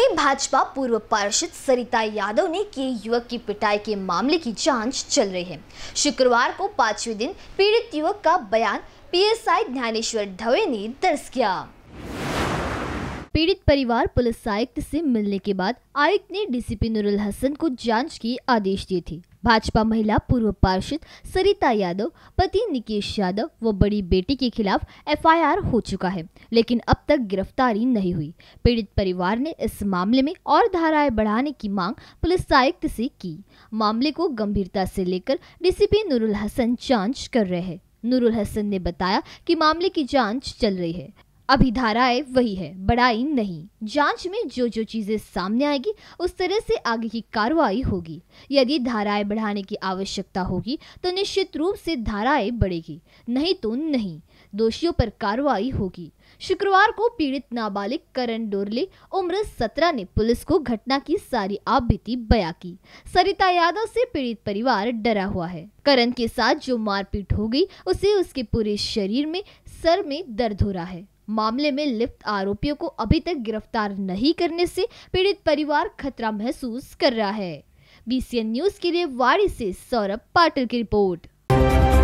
में भाजपा पूर्व पार्षद सरिता यादव ने किए युवक की पिटाई के मामले की जांच चल रही है शुक्रवार को पांचवें दिन पीड़ित युवक का बयान पीएसआई ज्ञानेश्वर धवे ने दर्ज किया पीड़ित परिवार पुलिस आयुक्त से मिलने के बाद आयुक्त ने डीसीपी नुरुल हसन को जांच की आदेश दिए थे भाजपा महिला पूर्व पार्षद सरिता यादव पति निकेश यादव व बड़ी बेटी के खिलाफ एफआईआर हो चुका है लेकिन अब तक गिरफ्तारी नहीं हुई पीड़ित परिवार ने इस मामले में और धाराएं बढ़ाने की मांग पुलिस आयुक्त से की मामले को गंभीरता से लेकर डीसीपी नूरुल हसन जांच कर रहे हैं नूरुल हसन ने बताया कि मामले की जांच चल रही है अभी धाराएं वही है बढ़ाई नहीं जांच में जो जो चीजें सामने आएगी उस तरह से आगे की कार्रवाई होगी यदि धाराएं बढ़ाने की आवश्यकता होगी तो निश्चित रूप से धाराएं बढ़ेगी नहीं तो नहीं दोषियों पर कार्रवाई होगी शुक्रवार को पीड़ित नाबालिग करण डोरले उम्र 17 ने पुलिस को घटना की सारी आप बया की सरिता यादव से पीड़ित परिवार डरा हुआ है करण के साथ जो मारपीट हो गई उसे उसके पूरे शरीर में सर में दर्द हो रहा है मामले में लिप्त आरोपियों को अभी तक गिरफ्तार नहीं करने से पीड़ित परिवार खतरा महसूस कर रहा है बीसीएन न्यूज के लिए वाड़ी से सौरभ पाटिल की रिपोर्ट